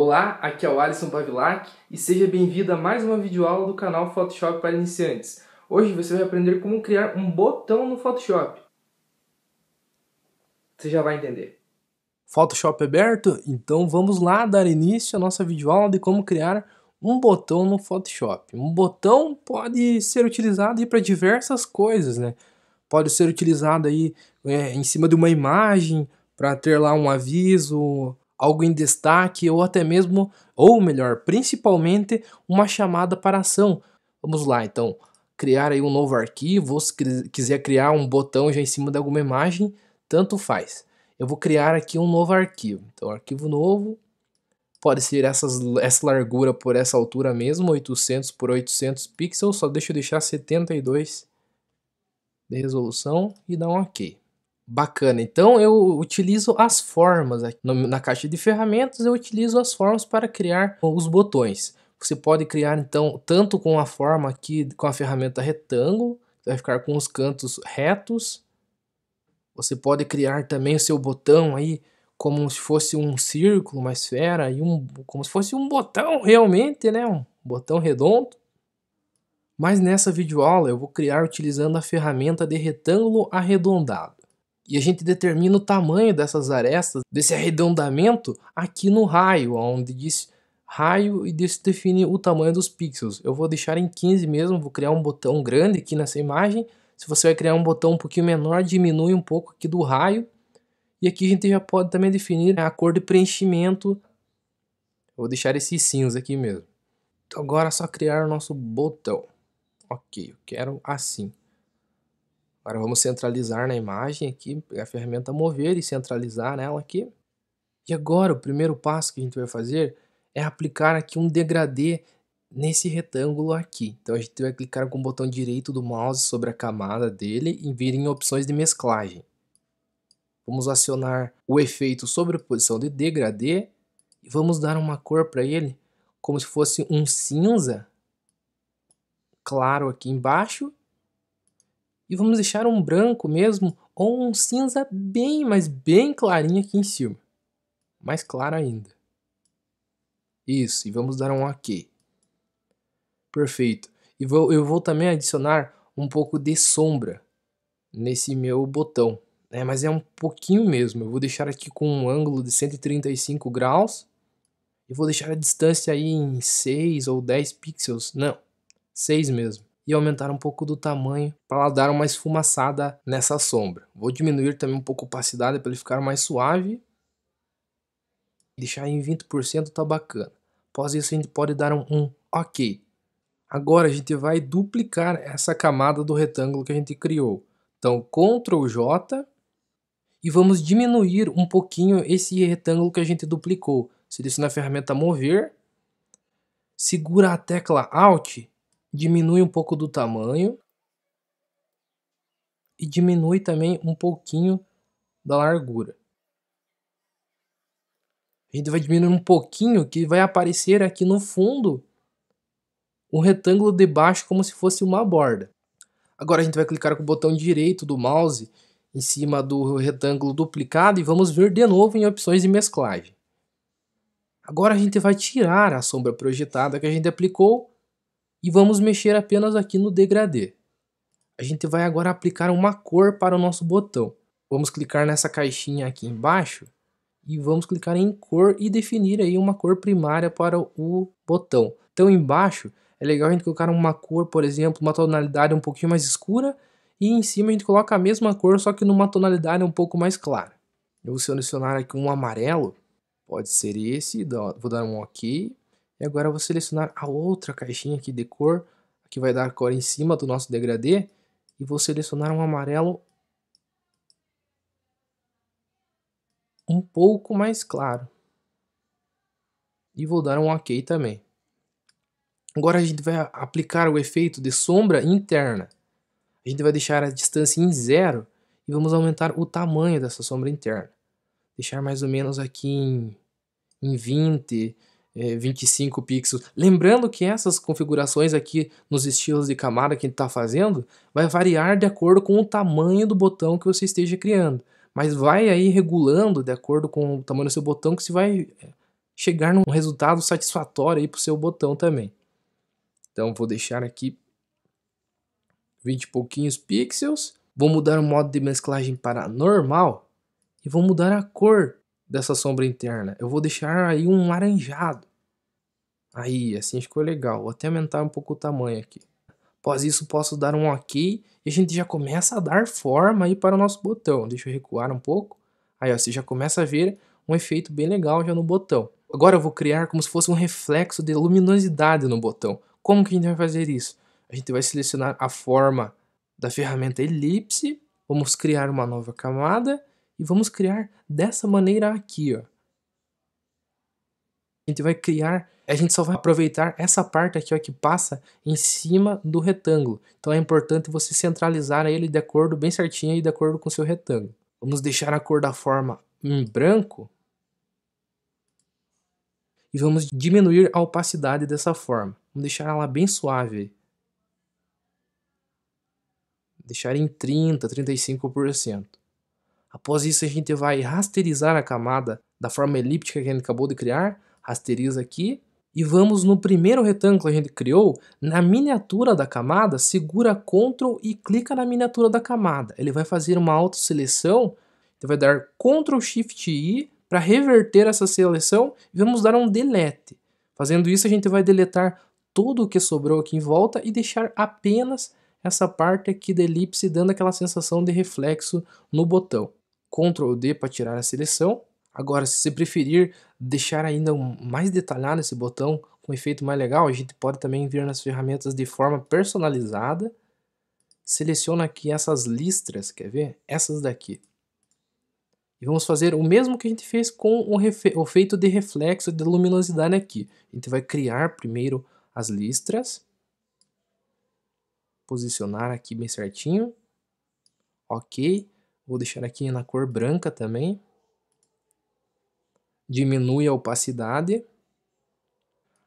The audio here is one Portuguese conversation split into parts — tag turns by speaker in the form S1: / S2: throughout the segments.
S1: Olá, aqui é o Alisson Pavilac e seja bem-vindo a mais uma videoaula do canal Photoshop para iniciantes. Hoje você vai aprender como criar um botão no Photoshop. Você já vai entender. Photoshop aberto? Então vamos lá dar início à nossa videoaula de como criar um botão no Photoshop. Um botão pode ser utilizado para diversas coisas, né? Pode ser utilizado aí é, em cima de uma imagem para ter lá um aviso, algo em destaque ou até mesmo, ou melhor, principalmente uma chamada para ação. Vamos lá, então, criar aí um novo arquivo, se quiser criar um botão já em cima de alguma imagem, tanto faz. Eu vou criar aqui um novo arquivo. Então, arquivo novo, pode ser essas, essa largura por essa altura mesmo, 800 por 800 pixels, só deixa eu deixar 72 de resolução e dar um OK bacana. Então eu utilizo as formas aqui. na caixa de ferramentas eu utilizo as formas para criar os botões. Você pode criar então tanto com a forma aqui com a ferramenta retângulo, vai ficar com os cantos retos. Você pode criar também o seu botão aí como se fosse um círculo, uma esfera e um como se fosse um botão realmente, né, um botão redondo. Mas nessa videoaula eu vou criar utilizando a ferramenta de retângulo arredondado e a gente determina o tamanho dessas arestas, desse arredondamento aqui no raio, onde diz raio e isso define o tamanho dos pixels. Eu vou deixar em 15 mesmo, vou criar um botão grande aqui nessa imagem. Se você vai criar um botão um pouquinho menor, diminui um pouco aqui do raio. E aqui a gente já pode também definir a cor de preenchimento. Vou deixar esse cinza aqui mesmo. Então agora é só criar o nosso botão. Ok, eu quero assim. Agora vamos centralizar na imagem aqui, pegar a ferramenta mover e centralizar nela aqui. E agora o primeiro passo que a gente vai fazer é aplicar aqui um degradê nesse retângulo aqui. Então a gente vai clicar com o botão direito do mouse sobre a camada dele e vir em opções de mesclagem. Vamos acionar o efeito sobreposição de degradê e vamos dar uma cor para ele como se fosse um cinza claro aqui embaixo e vamos deixar um branco mesmo ou um cinza bem, mas bem clarinho aqui em cima. Mais claro ainda. Isso, e vamos dar um OK. Perfeito. E vou, eu vou também adicionar um pouco de sombra nesse meu botão. É, mas é um pouquinho mesmo. Eu vou deixar aqui com um ângulo de 135 graus. E vou deixar a distância aí em 6 ou 10 pixels. Não, 6 mesmo e aumentar um pouco do tamanho para ela dar uma esfumaçada nessa sombra. Vou diminuir também um pouco a opacidade para ele ficar mais suave. Deixar em 20% tá bacana. Após isso a gente pode dar um, um OK. Agora a gente vai duplicar essa camada do retângulo que a gente criou. Então Ctrl J e vamos diminuir um pouquinho esse retângulo que a gente duplicou. Seleciona a ferramenta mover, segura a tecla Alt diminui um pouco do tamanho e diminui também um pouquinho da largura. A gente vai diminuir um pouquinho que vai aparecer aqui no fundo um retângulo de baixo como se fosse uma borda. Agora a gente vai clicar com o botão direito do mouse em cima do retângulo duplicado e vamos vir de novo em opções de mesclagem. Agora a gente vai tirar a sombra projetada que a gente aplicou e vamos mexer apenas aqui no degradê. A gente vai agora aplicar uma cor para o nosso botão. Vamos clicar nessa caixinha aqui embaixo e vamos clicar em cor e definir aí uma cor primária para o botão. Então embaixo é legal a gente colocar uma cor, por exemplo, uma tonalidade um pouquinho mais escura e em cima a gente coloca a mesma cor, só que numa tonalidade um pouco mais clara. Eu vou selecionar aqui um amarelo, pode ser esse, vou dar um OK e agora vou selecionar a outra caixinha aqui de cor, que vai dar cor em cima do nosso degradê, e vou selecionar um amarelo um pouco mais claro. E vou dar um OK também. Agora a gente vai aplicar o efeito de sombra interna. A gente vai deixar a distância em zero e vamos aumentar o tamanho dessa sombra interna. Deixar mais ou menos aqui em, em 20, 25 é, pixels. Lembrando que essas configurações aqui nos estilos de camada que a gente está fazendo vai variar de acordo com o tamanho do botão que você esteja criando. Mas vai aí regulando de acordo com o tamanho do seu botão que você vai é, chegar num resultado satisfatório para o seu botão também. Então vou deixar aqui 20 e pouquinhos pixels. Vou mudar o modo de mesclagem para normal e vou mudar a cor dessa sombra interna. Eu vou deixar aí um laranjado. Aí, assim ficou legal. Vou até aumentar um pouco o tamanho aqui. Após isso, posso dar um OK e a gente já começa a dar forma aí para o nosso botão. Deixa eu recuar um pouco. Aí, ó, você já começa a ver um efeito bem legal já no botão. Agora eu vou criar como se fosse um reflexo de luminosidade no botão. Como que a gente vai fazer isso? A gente vai selecionar a forma da ferramenta elipse, vamos criar uma nova camada e vamos criar dessa maneira aqui. Ó. A gente vai criar a gente só vai aproveitar essa parte aqui ó, que passa em cima do retângulo. Então é importante você centralizar ele de acordo bem certinho e de acordo com o seu retângulo. Vamos deixar a cor da forma em branco e vamos diminuir a opacidade dessa forma. Vamos deixar ela bem suave. Deixar em 30, 35%. Após isso a gente vai rasterizar a camada da forma elíptica que a gente acabou de criar. Rasteriza aqui e vamos no primeiro retângulo que a gente criou, na miniatura da camada, segura Ctrl e clica na miniatura da camada. Ele vai fazer uma autoseleção, então vai dar Ctrl Shift I para reverter essa seleção e vamos dar um delete. Fazendo isso a gente vai deletar tudo o que sobrou aqui em volta e deixar apenas essa parte aqui da elipse dando aquela sensação de reflexo no botão. Ctrl D para tirar a seleção Agora, se você preferir deixar ainda mais detalhado esse botão, com um efeito mais legal, a gente pode também vir nas ferramentas de forma personalizada. Seleciona aqui essas listras, quer ver? Essas daqui. E vamos fazer o mesmo que a gente fez com o, o efeito de reflexo de luminosidade aqui. A gente vai criar primeiro as listras. Posicionar aqui bem certinho. Ok. Vou deixar aqui na cor branca também diminui a opacidade,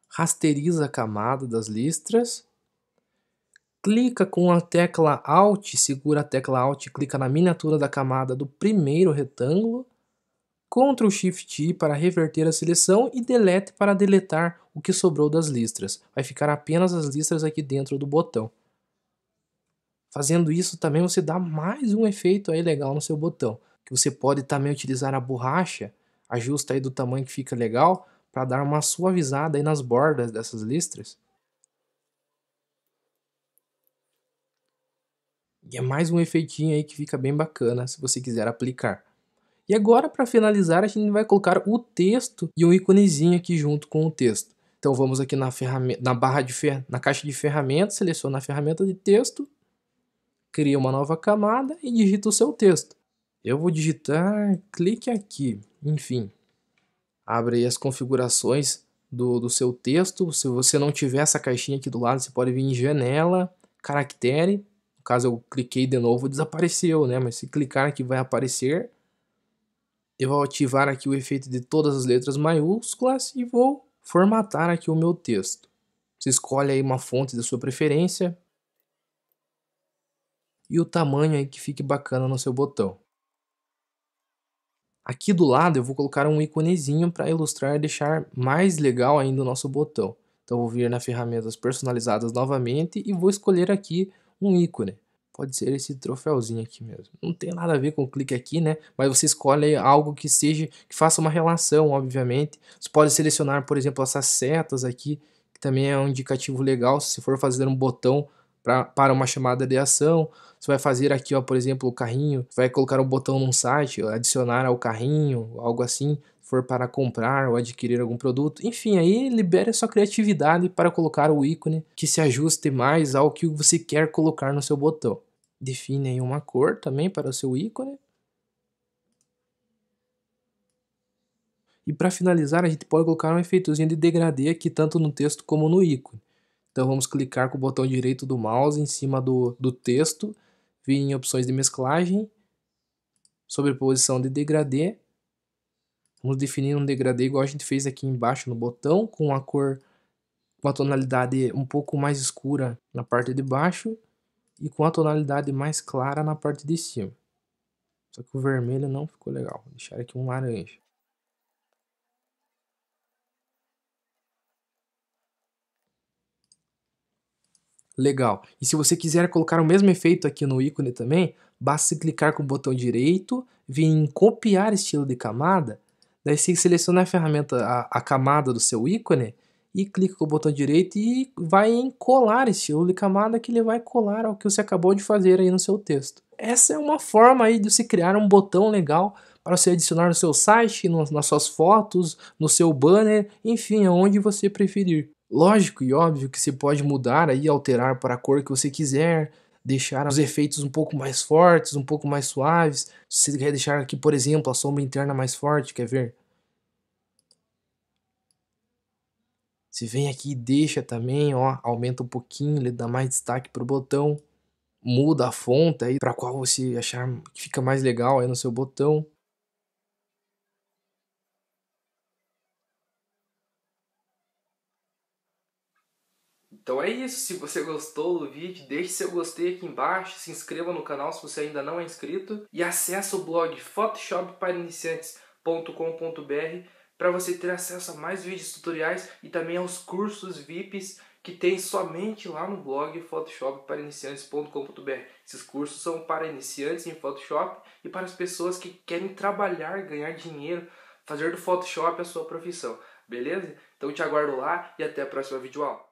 S1: rasteriza a camada das listras, clica com a tecla Alt, segura a tecla Alt e clica na miniatura da camada do primeiro retângulo, Ctrl Shift I para reverter a seleção e Delete para deletar o que sobrou das listras. Vai ficar apenas as listras aqui dentro do botão. Fazendo isso também você dá mais um efeito aí legal no seu botão, que você pode também utilizar a borracha ajusta aí do tamanho que fica legal para dar uma suavizada aí nas bordas dessas listras. E é mais um efeitinho aí que fica bem bacana se você quiser aplicar. E agora para finalizar a gente vai colocar o texto e um íconezinho aqui junto com o texto. Então vamos aqui na, ferramenta, na barra de na caixa de ferramentas, seleciona a ferramenta de texto, cria uma nova camada e digita o seu texto. Eu vou digitar, clique aqui, enfim, abre aí as configurações do, do seu texto. Se você não tiver essa caixinha aqui do lado, você pode vir em janela, caractere. No caso eu cliquei de novo, desapareceu, né? Mas se clicar aqui vai aparecer. Eu vou ativar aqui o efeito de todas as letras maiúsculas e vou formatar aqui o meu texto. Você escolhe aí uma fonte da sua preferência e o tamanho aí que fique bacana no seu botão. Aqui do lado eu vou colocar um íconezinho para ilustrar e deixar mais legal ainda o nosso botão. Então vou vir na ferramentas personalizadas novamente e vou escolher aqui um ícone. Pode ser esse troféuzinho aqui mesmo. Não tem nada a ver com o clique aqui, né? Mas você escolhe algo que seja que faça uma relação, obviamente. Você pode selecionar, por exemplo, essas setas aqui, que também é um indicativo legal se for fazer um botão pra, para uma chamada de ação. Você vai fazer aqui, ó, por exemplo, o carrinho, vai colocar um botão num site, adicionar ao carrinho, algo assim, se for para comprar ou adquirir algum produto. Enfim, aí libere a sua criatividade para colocar o ícone que se ajuste mais ao que você quer colocar no seu botão. Define aí uma cor também para o seu ícone. E para finalizar, a gente pode colocar um efeitozinho de degradê aqui tanto no texto como no ícone. Então vamos clicar com o botão direito do mouse em cima do, do texto, vir em opções de mesclagem, sobreposição de degradê. Vamos definir um degradê igual a gente fez aqui embaixo no botão, com a cor, com a tonalidade um pouco mais escura na parte de baixo e com a tonalidade mais clara na parte de cima. Só que o vermelho não ficou legal, vou deixar aqui um laranja. Legal. E se você quiser colocar o mesmo efeito aqui no ícone também, basta clicar com o botão direito, vir em copiar estilo de camada, daí você seleciona a ferramenta, a, a camada do seu ícone, e clica com o botão direito e vai em colar estilo de camada que ele vai colar ao que você acabou de fazer aí no seu texto. Essa é uma forma aí de se criar um botão legal para você adicionar no seu site, nas suas fotos, no seu banner, enfim, aonde você preferir. Lógico e óbvio que você pode mudar aí, alterar para a cor que você quiser, deixar os efeitos um pouco mais fortes, um pouco mais suaves. Se você quer deixar aqui, por exemplo, a sombra interna mais forte, quer ver? Você vem aqui e deixa também, ó, aumenta um pouquinho, ele dá mais destaque para o botão. Muda a fonte aí para qual você achar que fica mais legal aí no seu botão. Então é isso, se você gostou do vídeo, deixe seu gostei aqui embaixo, se inscreva no canal se você ainda não é inscrito e acesse o blog Photoshop para você ter acesso a mais vídeos tutoriais e também aos cursos VIPs que tem somente lá no blog iniciantes.com.br. Esses cursos são para iniciantes em Photoshop e para as pessoas que querem trabalhar, ganhar dinheiro, fazer do Photoshop a sua profissão. Beleza? Então te aguardo lá e até a próxima videoaula.